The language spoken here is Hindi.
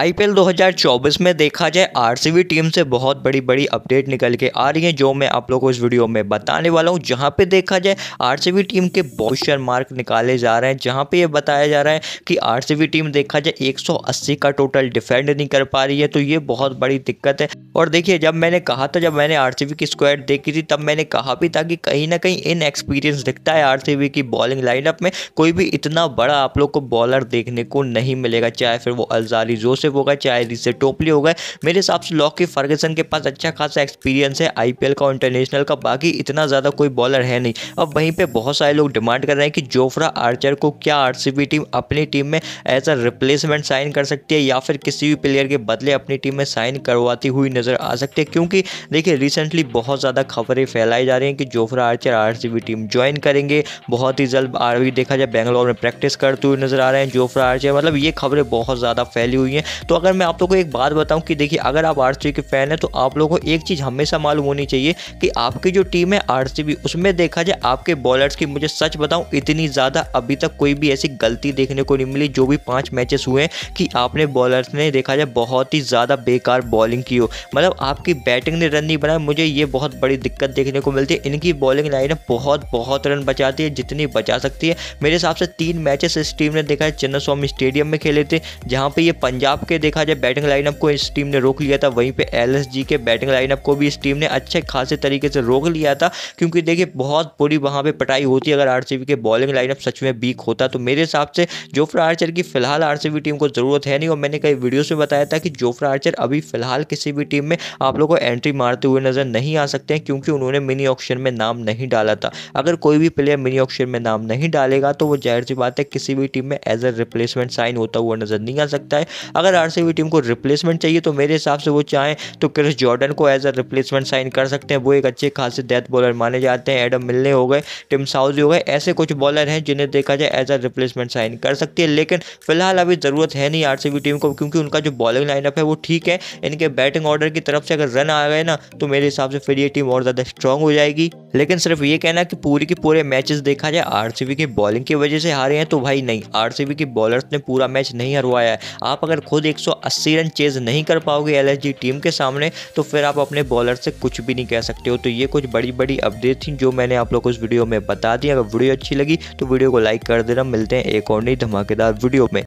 आईपीएल 2024 में देखा जाए आरसीबी टीम से बहुत बड़ी बड़ी अपडेट निकल के आ रही है जो मैं आप लोगों को इस वीडियो में बताने वाला हूं जहां पे देखा जाए आरसीबी टीम के पोस्टर मार्क निकाले जा रहे हैं जहां पे ये बताया जा रहा है कि आरसीबी टीम देखा जाए 180 का टोटल डिफेंड नहीं कर पा रही है तो ये बहुत बड़ी दिक्कत है और देखिए जब मैंने कहा था जब मैंने आर की स्क्वाड देखी थी तब मैंने कहा भी था कि कहीं ना कहीं इन एक्सपीरियंस दिखता है आर की बॉलिंग लाइनअप में कोई भी इतना बड़ा आप लोग को बॉलर देखने को नहीं मिलेगा चाहे फिर वो अलजारी जोश जोसेफ होगा चाहे रिसे टोपली होगा मेरे हिसाब से लॉकी फर्गसन के पास अच्छा खासा एक्सपीरियंस है आई का इंटरनेशनल का बाकी इतना ज़्यादा कोई बॉलर है नहीं अब वहीं पर बहुत सारे लोग डिमांड कर रहे हैं कि जोफ्रा आर्चर को क्या आर टीम अपनी टीम में एज अ रिप्लेसमेंट साइन कर सकती है या फिर किसी भी प्लेयर के बदले अपनी टीम में साइन करवाती हुई नज़र आ सकती है क्योंकि देखिए रिसेंटली बहुत ज़्यादा खबरें फैलाई जा रही हैं कि Jofra Archer R team join करेंगे बहुत ही जल्द आर देखा जाए बेंगलोर में प्रैक्टिस करते हुए नज़र आ रहे हैं जोफ्रा आर्चर मतलब ये खबरें बहुत ज़्यादा फैली हुई हैं तो अगर मैं आप लोग को एक बात बताऊँ कि देखिए अगर आप आर के फ़ैन हैं तो आप लोगों को एक चीज़ हमेशा मालूम होनी चाहिए कि आपकी जो टीम है आर उसमें देखा जाए आपके बॉलर्स की मुझे सच बताऊँ इतनी ज़्यादा अभी तक कोई भी ऐसी गलती देखने को नहीं मिली जो भी पाँच मैचेस हुए कि आपने बॉलर्स ने देखा जाए बहुत ही ज़्यादा बेकार बॉलिंग की हो मतलब आपकी बैटिंग ने रन नहीं बनाया मुझे ये बहुत बड़ी दिक्कत देखने को मिलती है इनकी बॉलिंग लाइन बहुत बहुत रन बचाती है जितनी बचा सकती है मेरे हिसाब से तीन मैचेस इस टीम ने देखा है स्वामी स्टेडियम में खेले थे जहाँ पर ये पंजाब के देखा जाए बैटिंग लाइनअप को इस टीम ने रोक लिया था वहीं पर एल के बैटिंग लाइनअप को भी इस टीम ने अच्छे खासे तरीके से रोक लिया था क्योंकि देखिए बहुत बुरी वहाँ पर पटाई होती है अगर आर के बॉलिंग लाइनअप सच में वीक होता तो मेरे हिसाब से जोफ्रा आर्चर की फिलहाल आर टीम को ज़रूरत है नहीं और मैंने कई वीडियोज में बताया था कि जोफ्रा आर्चर अभी फिलहाल किसी भी टीम में आप लोग को एंट्री मारते हुए नज़र नहीं आ सकते हैं क्योंकि उन्होंने मिनी ऑक्शन में नाम नहीं डाला था अगर कोई भी प्लेयर मिनी ऑक्शन में नाम नहीं डालेगा तो वो जाहिर सी बात है किसी भी टीम में एज ए रिप्लेसमेंट साइन होता हुआ नज़र नहीं आ सकता है अगर अगर आर टीम को रिप्लेसमेंट चाहिए तो मेरे हिसाब से वो चाहें तो क्रिस जॉर्डन को एज अ रिप्लेसमेंट साइन कर सकते हैं वो एक अच्छे खासे डेथ बॉलर माने जाते हैं एडम मिलने हो गए टिम साउजी हो गए ऐसे कुछ बॉलर हैं जिन्हें देखा जाए एज अ रिप्लेसमेंट साइन कर सकती है लेकिन फिलहाल अभी ज़रूरत है नहीं आरसीबी टीम को क्योंकि उनका जो बॉलिंग लाइनअप है वो ठीक है इनके बैटिंग ऑर्डर की तरफ से अगर रन आ गए ना तो मेरे हिसाब से फिर ये टीम और ज़्यादा स्ट्रांग हो जाएगी लेकिन सिर्फ ये कहना कि पूरी के पूरे मैचेस देखा जाए आरसीबी की बॉलिंग की वजह से हारे हैं तो भाई नहीं आरसीबी की बॉलर्स ने पूरा मैच नहीं हरवाया है आप अगर खुद 180 रन चेज नहीं कर पाओगे एल टीम के सामने तो फिर आप अपने बॉलर से कुछ भी नहीं कह सकते हो तो ये कुछ बड़ी बड़ी अपडेट थी जो मैंने आप लोग को इस वीडियो में बता दी अगर वीडियो अच्छी लगी तो वीडियो को लाइक कर देना मिलते हैं एक और नई धमाकेदार वीडियो में